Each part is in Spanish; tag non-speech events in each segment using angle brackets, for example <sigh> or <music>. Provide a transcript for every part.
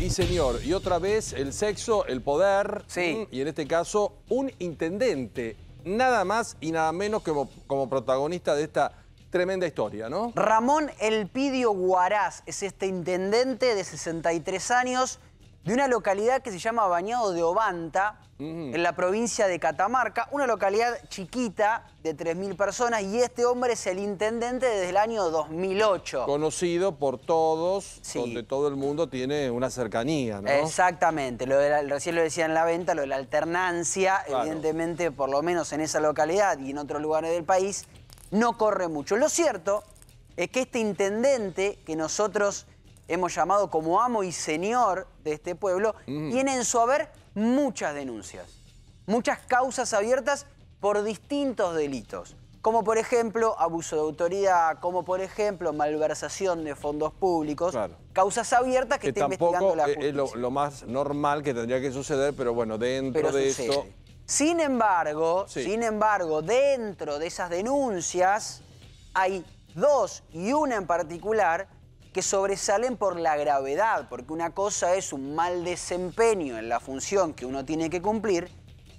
y señor. Y otra vez el sexo, el poder. Sí. Mm, y en este caso, un intendente. Nada más y nada menos que como, como protagonista de esta tremenda historia, ¿no? Ramón Elpidio Guaraz es este intendente de 63 años de una localidad que se llama Bañado de Obanta, en la provincia de Catamarca, una localidad chiquita de 3.000 personas, y este hombre es el intendente desde el año 2008. Conocido por todos, donde todo el mundo tiene una cercanía, ¿no? Exactamente, lo recién lo decía en la venta, lo de la alternancia, evidentemente, por lo menos en esa localidad y en otros lugares del país, no corre mucho. Lo cierto es que este intendente que nosotros hemos llamado como amo y señor de este pueblo, mm. tiene en su haber muchas denuncias, muchas causas abiertas por distintos delitos, como por ejemplo abuso de autoridad, como por ejemplo malversación de fondos públicos, causas abiertas que, está investigando la justicia. Es lo, más normal que tendría que suceder, pero bueno, dentro de eso... Sin embargo, sin embargo, dentro de esas denuncias hay dos y una en particular que sobresalen por la gravedad, porque una cosa es un mal desempeño en la función que uno tiene que cumplir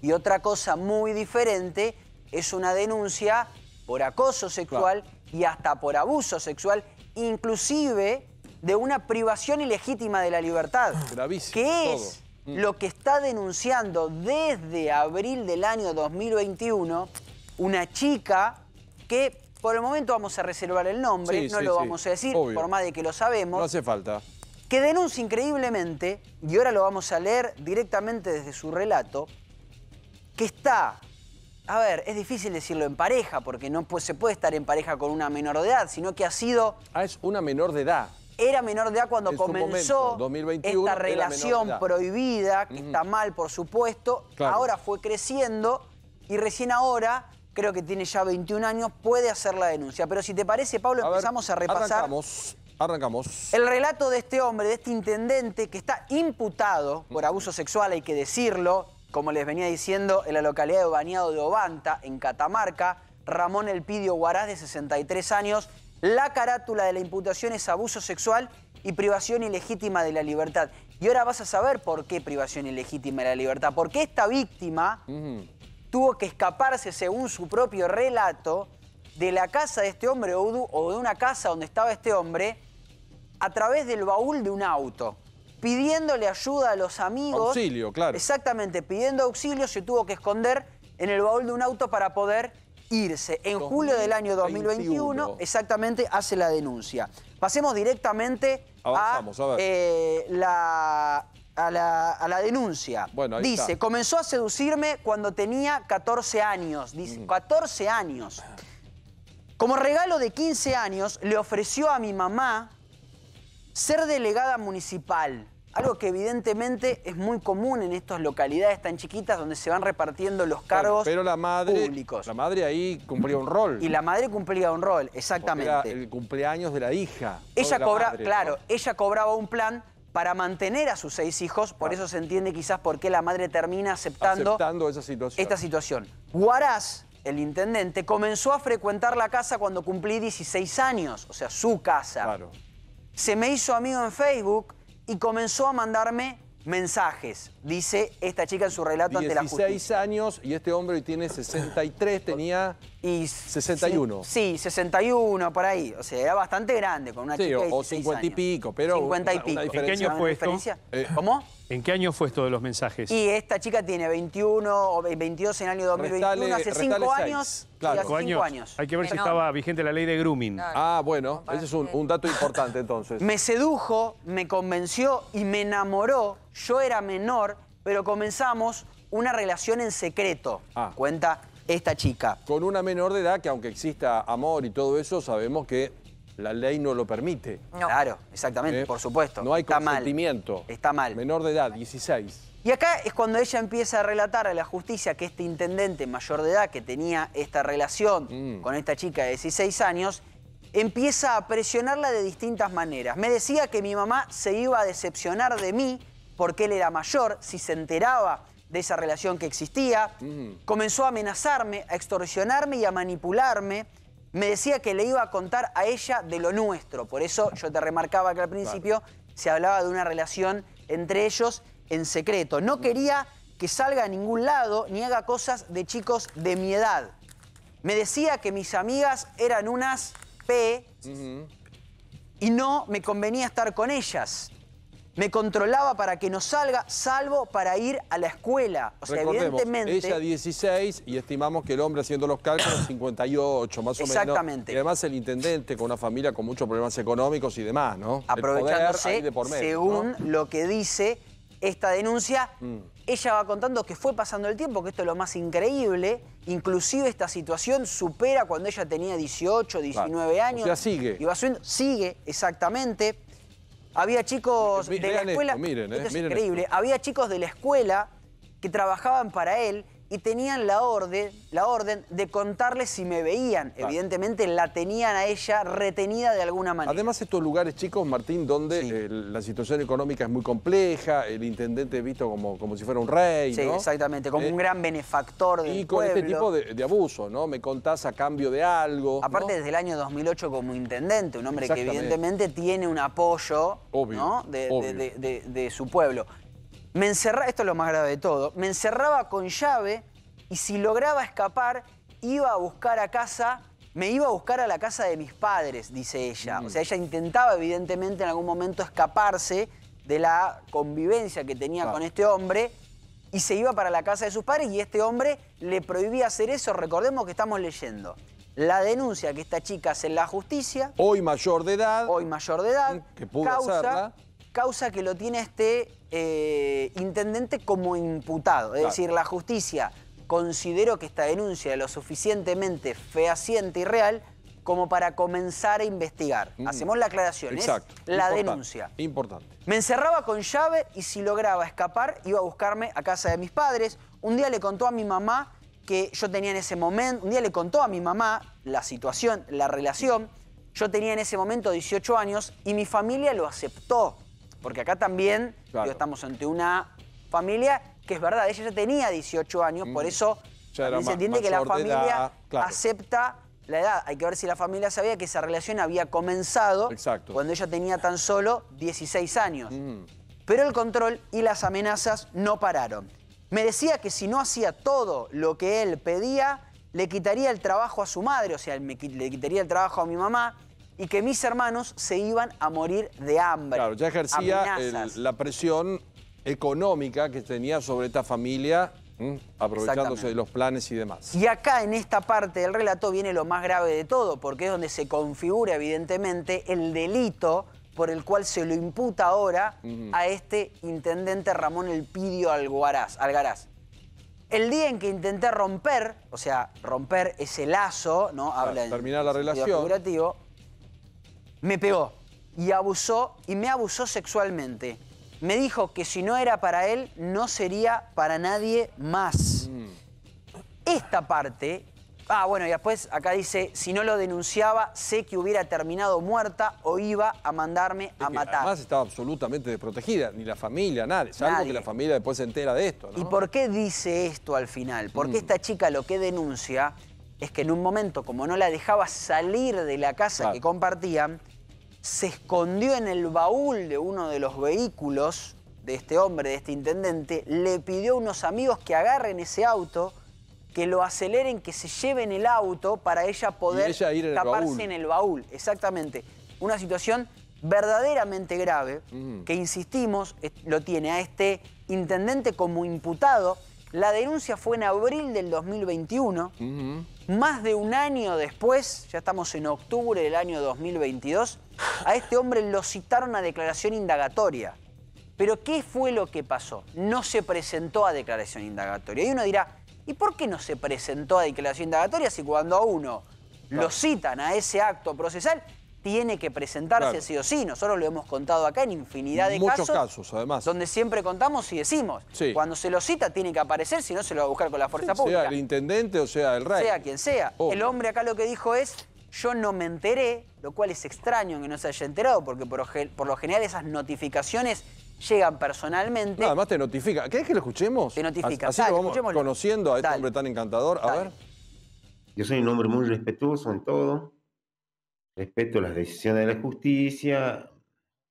y otra cosa muy diferente es una denuncia por acoso sexual y hasta por abuso sexual, inclusive de una privación ilegítima de la libertad. Ah, gravísimo. Que es mm. lo que está denunciando desde abril del año 2021 una chica que por el momento vamos a reservar el nombre, no lo vamos a decir, por más de que lo sabemos. No hace falta. Que denuncia increíblemente, y ahora lo vamos a leer directamente desde su relato, que está, a ver, es difícil decirlo en pareja, porque no se puede estar en pareja con una menor de edad, sino que ha sido... Ah, es una menor de edad era menor de edad cuando comenzó esta relación prohibida, que está mal, por supuesto. Ahora fue creciendo y recién ahora creo que tiene ya 21 años, puede hacer la denuncia. Pero si te parece, Pablo, empezamos a repasar. Arrancamos. Arrancamos. El relato de este hombre, de este intendente que está imputado por abuso sexual, hay que decirlo, como les venía diciendo, en la localidad de Bañado de Obanta, en Catamarca, Ramón Elpidio Guaraz, de 63 años. La carátula de la imputación es abuso sexual y privación ilegítima de la libertad. Y ahora vas a saber por qué privación ilegítima de la libertad. Porque esta víctima tuvo que escaparse, según su propio relato, de la casa de este hombre o de una casa donde estaba este hombre a través del baúl de un auto, pidiéndole ayuda a los amigos. Auxilio, claro. Exactamente, pidiendo auxilio se tuvo que esconder en el baúl de un auto para poder irse. En julio del año 2021, exactamente, hace la denuncia. Pasemos directamente a, eh, la a la, denuncia. dice, comenzó a seducirme cuando tenía 14 años. Dice, 14 mm. años. Como regalo de 15 años, le ofreció a mi mamá ser delegada municipal. Algo que evidentemente es muy común en estas localidades tan chiquitas donde se van repartiendo los cargos pero la madre, La madre ahí cumplía un rol. Y la madre cumplía un rol, exactamente. el cumpleaños de la hija. Ella cobraba, claro, ella cobraba un plan para mantener a sus seis hijos, por ah. eso se entiende quizás por qué la madre termina aceptando, aceptando esa situación. esta situación. Guaraz, el intendente, comenzó a frecuentar la casa cuando cumplí 16 años, o sea, su casa. Claro. Se me hizo amigo en Facebook y comenzó a mandarme mensajes, dice esta chica en su relato ante la justicia. 16 años y este hombre hoy tiene 63, tenía y 61. Sí, 61, por ahí. O sea, era bastante grande con una chica de 16 o 50 y pico, pero 50 y una, pico. Una ¿En qué fue esto? Eh, ¿Cómo? ¿En qué año fue esto de los mensajes? Y esta chica tiene 21 o 22 en el año 2021, hace 5 años. Claro. Hace cinco años. Hay que ver si estaba vigente la ley de grooming. Ah, bueno, ese es un, dato importante entonces. me sedujo, me convenció y me enamoró. Yo era menor, pero comenzamos una relación en secreto, ah. cuenta esta chica. Con una menor de edad que aunque exista amor y todo eso, sabemos que la ley no lo permite. Claro, exactamente, eh, por supuesto. No hay Está consentimiento. Está mal. Menor de edad, 16. Y acá es cuando ella empieza a relatar a la justicia que este intendente mayor de edad que tenía esta relación mm. con esta chica de 16 años, empieza a presionarla de distintas maneras. Me decía que mi mamá se iba a decepcionar de mí porque él era mayor, si se enteraba de esa relación que existía. Mm. Comenzó a amenazarme, a extorsionarme y a manipularme me decía que le iba a contar a ella de lo nuestro. Por eso yo te remarcaba que al principio se hablaba de una relación entre ellos en secreto. No quería que salga a ningún lado ni haga cosas de chicos de mi edad. Me decía que mis amigas eran unas P y no me convenía estar con ellas me controlaba para que no salga, salvo para ir a la escuela. O sea, evidentemente... Ella 16 y estimamos que el hombre haciendo los cálculos 58, más o menos. Exactamente. Y además el intendente con una familia con muchos problemas económicos y demás, ¿no? Aprovechándose, por medio, según lo que dice esta denuncia, mm. ella va contando que fue pasando el tiempo, que esto es lo más increíble. Inclusive esta situación supera cuando ella tenía 18, 19 años. O sigue. Y va subiendo, sigue, exactamente. Había chicos de la escuela. miren, eh, es increíble. Había chicos de la escuela que trabajaban para él y tenían la orden, la orden de contarle si me veían. Evidentemente la tenían a ella retenida de alguna manera. Además estos lugares chicos, Martín, donde eh, la situación económica es muy compleja, el intendente visto como, como si fuera un rey, Sí, exactamente, como eh, un gran benefactor del Y con este tipo de, abuso, ¿no? Me contás a cambio de algo. Aparte desde el año 2008 como intendente, un hombre que evidentemente tiene un apoyo De, de su pueblo. Me encerraba, esto es lo más grave de todo, me encerraba con llave y si lograba escapar, iba a buscar a casa, me iba a buscar a la casa de mis padres, dice ella. O sea, ella intentaba evidentemente en algún momento escaparse de la convivencia que tenía con este hombre y se iba para la casa de sus padres y este hombre le prohibía hacer eso. Recordemos que estamos leyendo la denuncia que esta chica hace en la justicia. Hoy mayor de edad. Hoy mayor de edad. Que pudo causa, Causa que lo tiene este eh, como imputado. Es decir, la justicia consideró que esta denuncia era lo suficientemente fehaciente y real como para comenzar a investigar. Mm. Hacemos la aclaración, la denuncia. Importante. Me encerraba con llave y si lograba escapar iba a buscarme a casa de mis padres. Un día le contó a mi mamá que yo tenía en ese momento, un día le contó a mi mamá la situación, la relación. Yo tenía en ese momento 18 años y mi familia lo aceptó, porque acá también estamos ante una familia que es verdad, ella ya tenía 18 años, por mm. eso se entiende que la familia acepta la edad. Hay que ver si la familia sabía que esa relación había comenzado cuando ella tenía tan solo 16 años. Mm. Pero el control y las amenazas no pararon. Me decía que si no hacía todo lo que él pedía, le quitaría el trabajo a su madre, o sea, le quitaría el trabajo a mi mamá, y que mis hermanos se iban a morir de hambre. Claro, ya ejercía la presión económica que tenía sobre esta familia, aprovechándose de los planes y demás. Y acá en esta parte del relato viene lo más grave de todo, porque es donde se configura evidentemente el delito por el cual se lo imputa ahora a este intendente Ramón Elpidio Algaraz. Algaraz. El día en que intenté romper, o sea, romper ese lazo, ¿no? Habla terminar la relación. me pegó y abusó y me abusó sexualmente. Me dijo que si no era para él, no sería para nadie más. Mm. Esta parte... Ah, bueno, y después acá dice, si no lo denunciaba, sé que hubiera terminado muerta o iba a mandarme a matar. Además estaba absolutamente desprotegida, ni la familia, nadie. Salvo que la familia después se entera de esto. ¿Y por qué dice esto al final? Porque mm. esta chica lo que denuncia es que en un momento, como no la dejaba salir de la casa que compartían, se escondió en el baúl de uno de los vehículos de este hombre, de este intendente, le pidió a unos amigos que agarren ese auto, que lo aceleren, que se lleven el auto para ella poder en taparse el en el baúl. Exactamente. Una situación verdaderamente grave, que insistimos, lo tiene a este intendente como imputado. La denuncia fue en abril del 2021. Más de un año después, ya estamos en octubre del año 2022, a este hombre lo citaron a declaración indagatoria. Pero ¿qué fue lo que pasó? No se presentó a declaración indagatoria. Y uno dirá, ¿y por qué no se presentó a declaración indagatoria si cuando a uno lo citan a ese acto procesal, tiene que presentarse sí o sí? Nosotros lo hemos contado acá en infinidad de casos. Muchos casos, además. Donde siempre contamos y decimos, cuando se lo cita tiene que aparecer, si no se lo va a buscar con la fuerza pública. Sea el intendente o sea el rey. Sea quien sea. El hombre acá lo que dijo es, yo no me enteré, lo cual es extraño que no se haya enterado, porque por, lo general esas notificaciones llegan personalmente. nada más te notifica. ¿Querés que lo escuchemos? Te notifica. Así lo vamos conociendo a este hombre tan encantador. A ver. Yo soy un hombre muy respetuoso en todo. Respeto las decisiones de la justicia.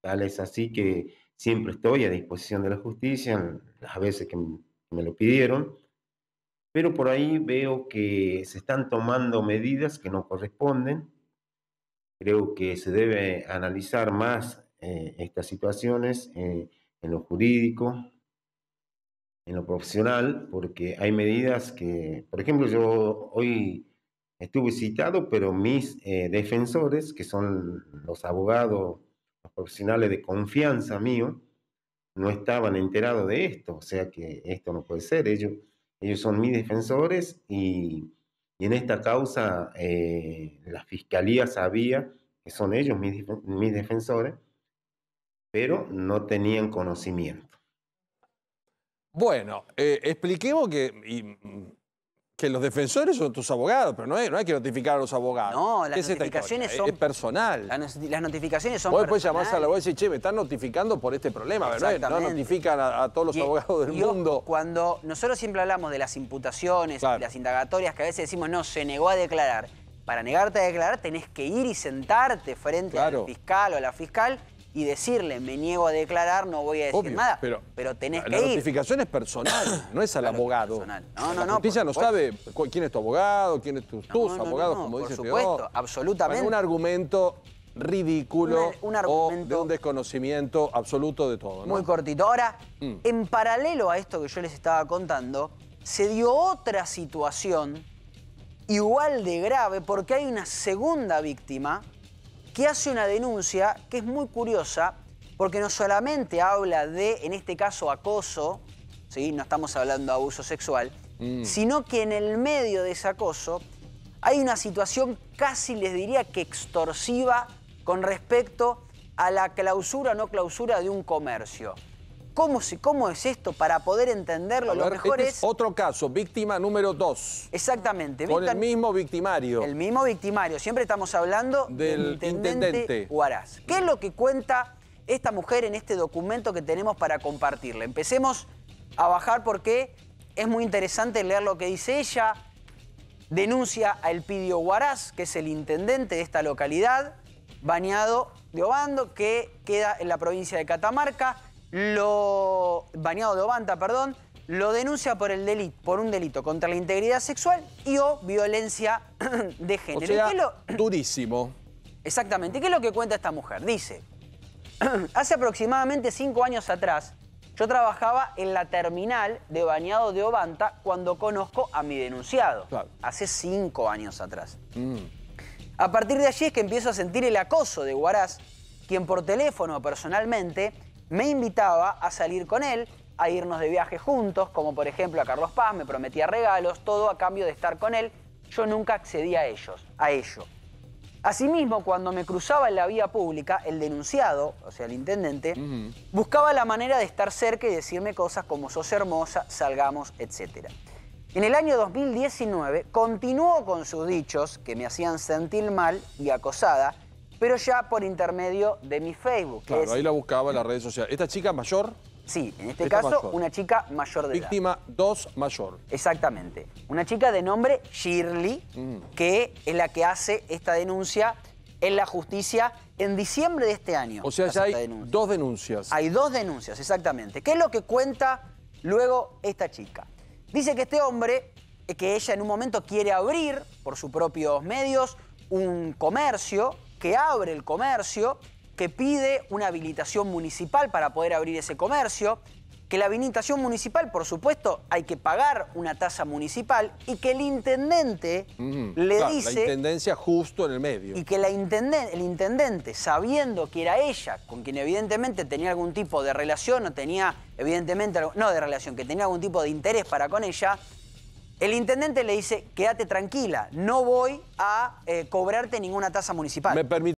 Tal es así que siempre estoy a disposición de la justicia las veces que me lo pidieron pero por ahí veo que se están tomando medidas que no corresponden. Creo que se debe analizar más eh, estas situaciones eh, en lo jurídico, en lo profesional, porque hay medidas que, por ejemplo, yo hoy estuve citado, pero mis eh, defensores, que son los abogados, los profesionales de confianza mío, no estaban enterados de esto, o sea que esto no puede ser. Ellos, ellos son mis defensores y, en esta causa eh, la fiscalía sabía que son ellos mis, defensores, pero no tenían conocimiento. Bueno, eh, expliquemos que, que los defensores son tus abogados, pero no hay, no hay que notificar a los abogados. No, las notificaciones son... Es personal. Las notificaciones son Vos después llamás a la abogada y decís, che, me están notificando por este problema, ¿verdad? No notifican a, todos los abogados del mundo. Cuando nosotros siempre hablamos de las imputaciones, las indagatorias, que a veces decimos, no, se negó a declarar. Para negarte a declarar tenés que ir y sentarte frente al fiscal o a la fiscal y decirle, me niego a declarar, no voy a decir nada. Pero, tenés la, que ir. La notificación es personal, <coughs> no es al abogado. No, No, no, la no, sabe quién es tu abogado, quién es tu, tus no, abogados, no, como por este supuesto, absolutamente. un argumento ridículo un, argumento o de un desconocimiento absoluto de todo. Muy cortito. Ahora, mm. en paralelo a esto que yo les estaba contando, se dio otra situación igual de grave porque hay una segunda víctima que hace una denuncia que es muy curiosa porque no solamente habla de, en este caso, acoso, ¿sí? no estamos hablando de abuso sexual, mm. sino que en el medio de ese acoso hay una situación casi, les diría, que extorsiva con respecto a la clausura o no clausura de un comercio cómo, es esto para poder entenderlo. lo mejor este es... Otro caso, víctima número dos. Exactamente. Con el mismo victimario. El mismo victimario. Siempre estamos hablando del intendente, intendente Huaraz. ¿Qué es lo que cuenta esta mujer en este documento que tenemos para compartirle? Empecemos a bajar porque es muy interesante leer lo que dice ella. Denuncia a Elpidio Huaraz, que es el intendente de esta localidad, bañado de Obando, que queda en la provincia de Catamarca lo bañado de Obanta, perdón, lo denuncia por el delito, por un delito contra la integridad sexual y o violencia <clears throat> de género. O durísimo. Exactamente. ¿Y qué es lo que cuenta esta mujer? Dice, <clears throat> hace aproximadamente cinco años atrás, yo trabajaba en la terminal de Bañado de Obanta cuando conozco a mi denunciado. Hace cinco años atrás. Mm. A partir de allí es que empiezo a sentir el acoso de Guaraz, quien por teléfono personalmente me invitaba a salir con él, a irnos de viaje juntos, como por ejemplo a Carlos Paz, me prometía regalos, todo a cambio de estar con él. Yo nunca accedí a ellos, a ello. Asimismo, cuando me cruzaba en la vía pública, el denunciado, o sea, el intendente, buscaba la manera de estar cerca y decirme cosas como sos hermosa, salgamos, etc. En el año 2019 continuó con sus dichos que me hacían sentir mal y acosada pero ya por intermedio de mi Facebook. Claro, ahí la buscaba en las redes sociales. ¿Esta chica mayor? Sí, en este caso una chica mayor de Víctima edad. Víctima dos mayor. Exactamente. Una chica de nombre Shirley, mm. que es la que hace esta denuncia en la justicia en diciembre de este año. O sea, hay dos denuncias. Hay dos denuncias, exactamente. ¿Qué es lo que cuenta luego esta chica? Dice que este hombre, eh, que ella en un momento quiere abrir por sus propios medios un comercio que abre el comercio, que pide una habilitación municipal para poder abrir ese comercio, que la habilitación municipal, por supuesto, hay que pagar una tasa municipal y que el intendente le dice... La intendencia justo en el medio. Y que la intendente, el intendente, sabiendo que era ella, con quien evidentemente tenía algún tipo de relación o tenía, evidentemente, no de relación, que tenía algún tipo de interés para con ella, el intendente le dice, quédate tranquila, no voy a eh, cobrarte ninguna tasa municipal.